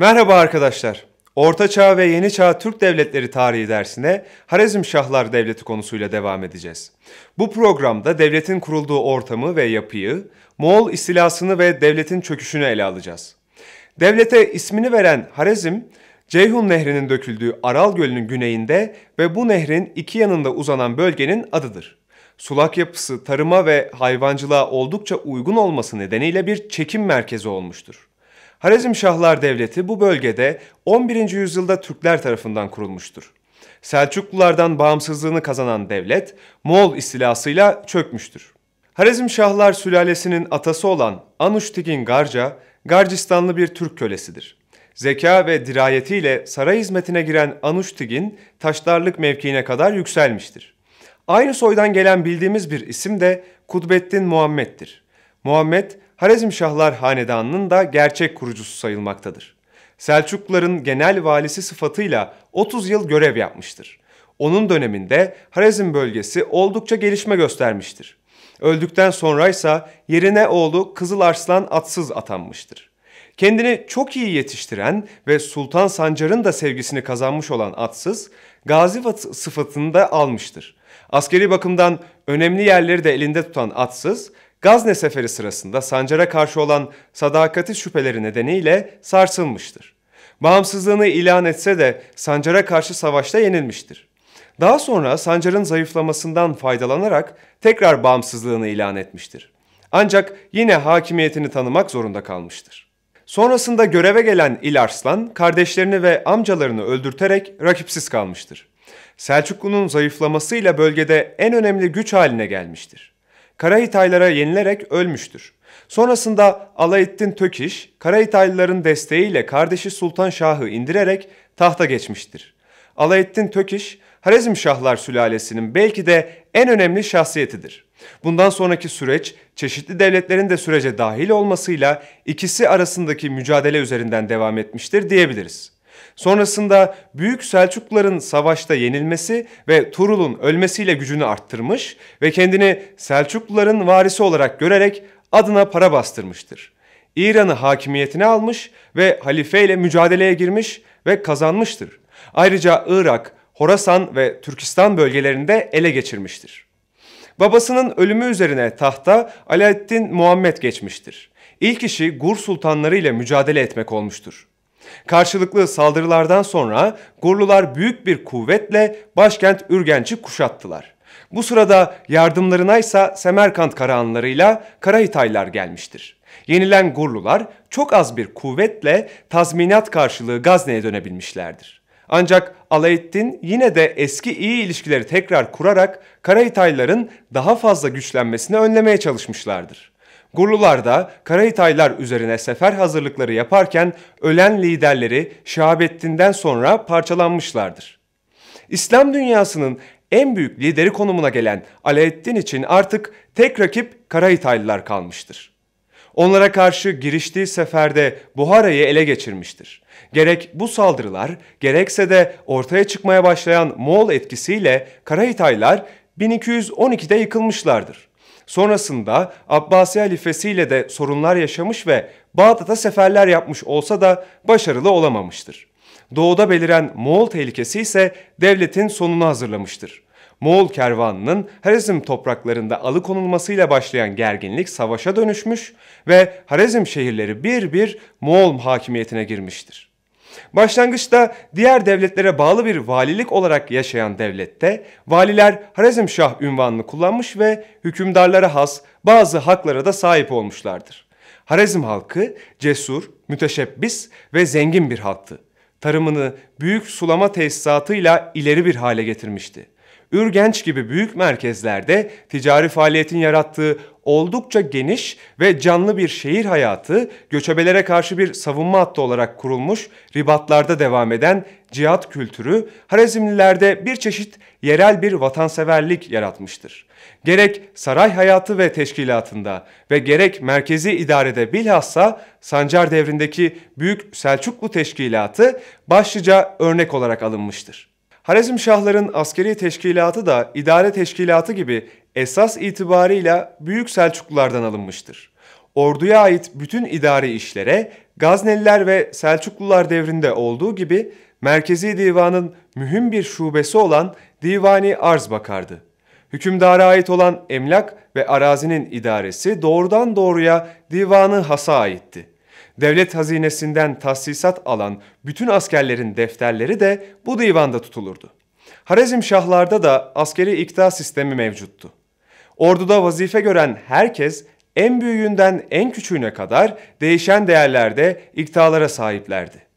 Merhaba arkadaşlar. Orta Çağ ve Yeni Çağ Türk Devletleri tarihi dersine Harezm Şahlar Devleti konusuyla devam edeceğiz. Bu programda devletin kurulduğu ortamı ve yapıyı, Moğol istilasını ve devletin çöküşünü ele alacağız. Devlete ismini veren Harezm, Ceyhun Nehri'nin döküldüğü Aral Gölü'nün güneyinde ve bu nehrin iki yanında uzanan bölgenin adıdır. Sulak yapısı tarıma ve hayvancılığa oldukça uygun olması nedeniyle bir çekim merkezi olmuştur. Şahlar Devleti bu bölgede 11. yüzyılda Türkler tarafından kurulmuştur. Selçuklulardan bağımsızlığını kazanan devlet Moğol istilasıyla çökmüştür. Şahlar sülalesinin atası olan Anuştigin Garca, Garcistanlı bir Türk kölesidir. Zeka ve dirayetiyle saray hizmetine giren Anuştigin, taşlarlık mevkiine kadar yükselmiştir. Aynı soydan gelen bildiğimiz bir isim de Kudbettin Muhammed'dir. Muhammed, Şahlar Hanedanı'nın da gerçek kurucusu sayılmaktadır. Selçukluların genel valisi sıfatıyla 30 yıl görev yapmıştır. Onun döneminde Harezm bölgesi oldukça gelişme göstermiştir. Öldükten sonra ise yerine oğlu Kızıl Arslan Atsız atanmıştır. Kendini çok iyi yetiştiren ve Sultan Sancar'ın da sevgisini kazanmış olan Atsız, gazi sıfatını da almıştır. Askeri bakımdan önemli yerleri de elinde tutan Atsız, Gazne seferi sırasında Sancar'a karşı olan sadakati şüpheleri nedeniyle sarsılmıştır. Bağımsızlığını ilan etse de Sancar'a karşı savaşta yenilmiştir. Daha sonra Sancar'ın zayıflamasından faydalanarak tekrar bağımsızlığını ilan etmiştir. Ancak yine hakimiyetini tanımak zorunda kalmıştır. Sonrasında göreve gelen İlarslan kardeşlerini ve amcalarını öldürterek rakipsiz kalmıştır. Selçuklu'nun zayıflamasıyla bölgede en önemli güç haline gelmiştir. Karahitaylara yenilerek ölmüştür. Sonrasında Alaeddin Tökiş, Karahitaylıların desteğiyle kardeşi Sultan Şah'ı indirerek tahta geçmiştir. Alaeddin Tökiş, Harezm Şahlar sülalesinin belki de en önemli şahsiyetidir. Bundan sonraki süreç çeşitli devletlerin de sürece dahil olmasıyla ikisi arasındaki mücadele üzerinden devam etmiştir diyebiliriz. Sonrasında Büyük Selçukluların savaşta yenilmesi ve Turul'un ölmesiyle gücünü arttırmış ve kendini Selçukluların varisi olarak görerek adına para bastırmıştır. İran'ı hakimiyetine almış ve halife ile mücadeleye girmiş ve kazanmıştır. Ayrıca Irak, Horasan ve Türkistan bölgelerinde ele geçirmiştir. Babasının ölümü üzerine tahta Alaaddin Muhammed geçmiştir. İlk işi Gur sultanları ile mücadele etmek olmuştur. Karşılıklı saldırılardan sonra Gorlular büyük bir kuvvetle başkent Ürgenç'i kuşattılar. Bu sırada yardımlarına ise Semerkant Karahanlarıyla Karahitaylar gelmiştir. Yenilen Gorlular çok az bir kuvvetle tazminat karşılığı Gazne'ye dönebilmişlerdir. Ancak Alaeddin yine de eski iyi ilişkileri tekrar kurarak Karahitayların daha fazla güçlenmesini önlemeye çalışmışlardır. Gurlular da Karahitaylar üzerine sefer hazırlıkları yaparken ölen liderleri Şahabettin'den sonra parçalanmışlardır. İslam dünyasının en büyük lideri konumuna gelen Alaeddin için artık tek rakip Karahitaylılar kalmıştır. Onlara karşı giriştiği seferde Buhara'yı ele geçirmiştir. Gerek bu saldırılar, gerekse de ortaya çıkmaya başlayan Moğol etkisiyle Karahitaylar 1212'de yıkılmışlardır. Sonrasında Abbasi halifesiyle de sorunlar yaşamış ve Bağdat'a seferler yapmış olsa da başarılı olamamıştır. Doğuda beliren Moğol tehlikesi ise devletin sonunu hazırlamıştır. Moğol kervanının Harezm topraklarında alıkonulmasıyla başlayan gerginlik savaşa dönüşmüş ve Harezm şehirleri bir bir Moğol hakimiyetine girmiştir. Başlangıçta diğer devletlere bağlı bir valilik olarak yaşayan devlette valiler Şah ünvanını kullanmış ve hükümdarlara has bazı haklara da sahip olmuşlardır. Harezm halkı cesur, müteşebbis ve zengin bir halktı. Tarımını büyük sulama tesisatıyla ileri bir hale getirmişti. Ürgenç gibi büyük merkezlerde ticari faaliyetin yarattığı oldukça geniş ve canlı bir şehir hayatı göçebelere karşı bir savunma hattı olarak kurulmuş ribatlarda devam eden cihat kültürü Harezmlilerde bir çeşit yerel bir vatanseverlik yaratmıştır. Gerek saray hayatı ve teşkilatında ve gerek merkezi idarede bilhassa Sancar devrindeki Büyük Selçuklu Teşkilatı başlıca örnek olarak alınmıştır. Harizm Şahların askeri teşkilatı da idare teşkilatı gibi esas itibarıyla Büyük Selçuklulardan alınmıştır. Orduya ait bütün idari işlere Gazneliler ve Selçuklular devrinde olduğu gibi merkezi divanın mühim bir şubesi olan divani arz bakardı. Hükümdara ait olan emlak ve arazinin idaresi doğrudan doğruya divanı hasa aitti. Devlet hazinesinden tahsisat alan bütün askerlerin defterleri de bu divanda tutulurdu. Harezm Şahlar'da da askeri ikta sistemi mevcuttu. Orduda vazife gören herkes en büyüğünden en küçüğüne kadar değişen değerlerde iktalara sahiplerdi.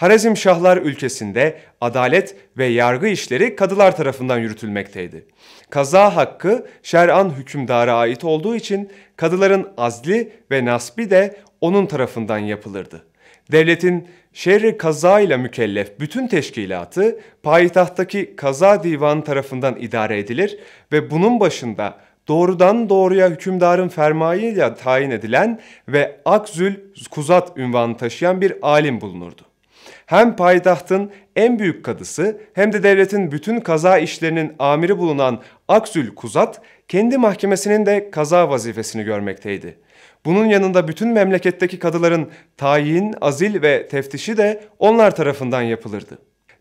Harezm Şahlar ülkesinde adalet ve yargı işleri kadılar tarafından yürütülmekteydi. Kaza hakkı şer'an hükümdara ait olduğu için kadıların azli ve nasbi de onun tarafından yapılırdı. Devletin şerri kaza ile mükellef bütün teşkilatı payitahttaki kaza divanı tarafından idare edilir ve bunun başında doğrudan doğruya hükümdarın fermayıyla tayin edilen ve Akzül Kuzat ünvanı taşıyan bir alim bulunurdu hem payitahtın en büyük kadısı hem de devletin bütün kaza işlerinin amiri bulunan Aksül Kuzat kendi mahkemesinin de kaza vazifesini görmekteydi. Bunun yanında bütün memleketteki kadıların tayin, azil ve teftişi de onlar tarafından yapılırdı.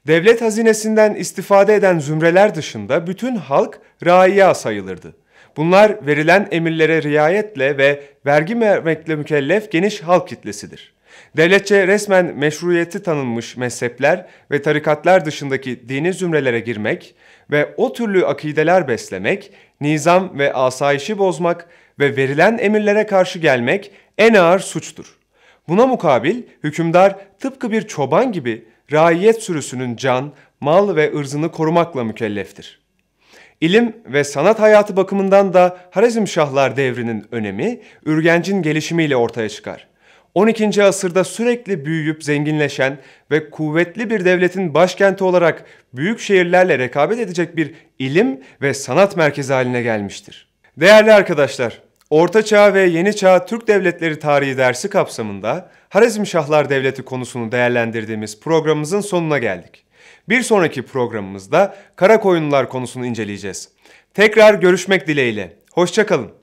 Devlet hazinesinden istifade eden zümreler dışında bütün halk raiya sayılırdı. Bunlar verilen emirlere riayetle ve vergi vermekle mükellef geniş halk kitlesidir. Devletçe resmen meşruiyeti tanınmış mezhepler ve tarikatlar dışındaki dini zümrelere girmek ve o türlü akideler beslemek, nizam ve asayişi bozmak ve verilen emirlere karşı gelmek en ağır suçtur. Buna mukabil hükümdar tıpkı bir çoban gibi raiyet sürüsünün can, mal ve ırzını korumakla mükelleftir. İlim ve sanat hayatı bakımından da Harizmşahlar devrinin önemi Ürgenc'in gelişimiyle ortaya çıkar. 12. asırda sürekli büyüyüp zenginleşen ve kuvvetli bir devletin başkenti olarak büyük şehirlerle rekabet edecek bir ilim ve sanat merkezi haline gelmiştir. Değerli arkadaşlar, Orta Çağ ve Yeni Çağ Türk Devletleri Tarihi dersi kapsamında Şahlar Devleti konusunu değerlendirdiğimiz programımızın sonuna geldik. Bir sonraki programımızda Karakoyunlular konusunu inceleyeceğiz. Tekrar görüşmek dileğiyle. Hoşçakalın.